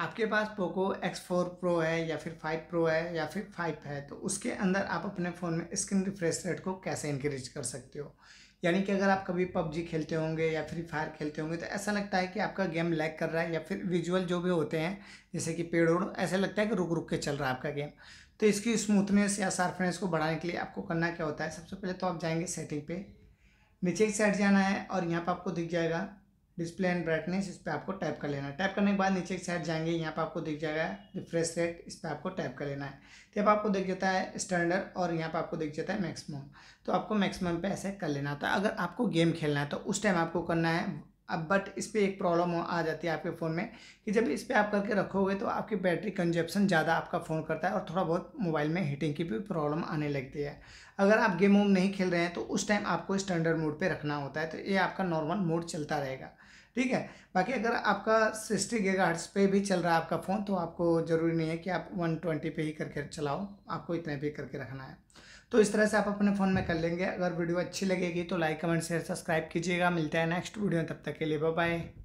आपके पास Poco X four Pro है या फिर फाइव प्रो है या फिर फाइव है तो उसके अंदर आप अपने फ़ोन में स्क्रीन रिफ्रेश रेट को कैसे इंक्रीज कर सकते हो यानी कि अगर आप कभी पबजी खेलते होंगे या फ्री फायर खेलते होंगे तो ऐसा लगता है कि आपका गेम लैग कर रहा है या फिर विजुअल जो भी होते हैं जैसे कि पेड़ उड़ ऐसा लगता है कि रुक रुक के चल रहा है आपका गेम तो इसकी स्मूथनेस या शार्पनेस को बढ़ाने के लिए आपको करना क्या होता है सबसे पहले तो आप जाएंगे सेटिंग पे नीचे की साइड जाना है और यहाँ पर आपको दिख जाएगा डिस्प्ले एंड ब्राइटनेस इस पर आपको टाइप कर लेना है टाइप करने के बाद नीचे एक साइड जाएंगे यहाँ पर आपको दिख जाएगा रिफ्रेश रेट इस पर आपको टाइप कर लेना है तो अब आपको दिख जाता है स्टैंडर्ड और यहाँ पर आपको दिख जाता है मैक्सिमम तो आपको मैक्सिमम पे ऐसे कर लेना होता है तो अगर आपको गेम खेलना है तो उस टाइम आपको करना है अब बट इस पर एक प्रॉब्लम आ जाती है आपके फ़ोन में कि जब इस पर आप करके रखोगे तो आपकी बैटरी कंजप्शन ज़्यादा आपका फ़ोन करता है और थोड़ा बहुत मोबाइल में हीटिंग की भी प्रॉब्लम आने लगती है अगर आप गेम वोम नहीं खेल रहे हैं तो उस टाइम आपको स्टैंडर्ड मोड पर रखना होता है तो ये आपका नॉर्मल मोड चलता रहेगा ठीक है बाकी अगर आपका सिक्सटी गीगा पे भी चल रहा है आपका फ़ोन तो आपको ज़रूरी नहीं है कि आप वन ट्वेंटी पे ही करके चलाओ आपको इतने पे करके रखना है तो इस तरह से आप अपने फ़ोन में कर लेंगे अगर वीडियो अच्छी लगेगी तो लाइक कमेंट शेयर सब्सक्राइब कीजिएगा मिलता है नेक्स्ट वीडियो तब तक के लिए बाय